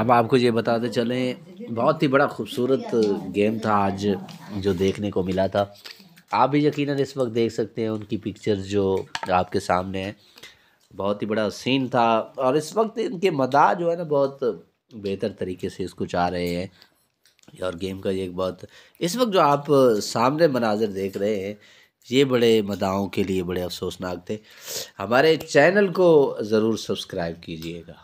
अब आपको ये बताते चलें बहुत ही बड़ा खूबसूरत गेम था आज जो देखने को मिला था आप भी यकीनन इस वक्त देख सकते हैं उनकी पिक्चर जो आपके सामने हैं बहुत ही बड़ा सीन था और इस वक्त इनके मदा जो है ना बहुत बेहतर तरीके से इसको चाह रहे हैं और गेम का ये एक बहुत इस वक्त जो आप सामने मनाजर देख रहे हैं ये बड़े मदाओं के लिए बड़े अफसोसनाक थे हमारे चैनल को ज़रूर सब्सक्राइब कीजिएगा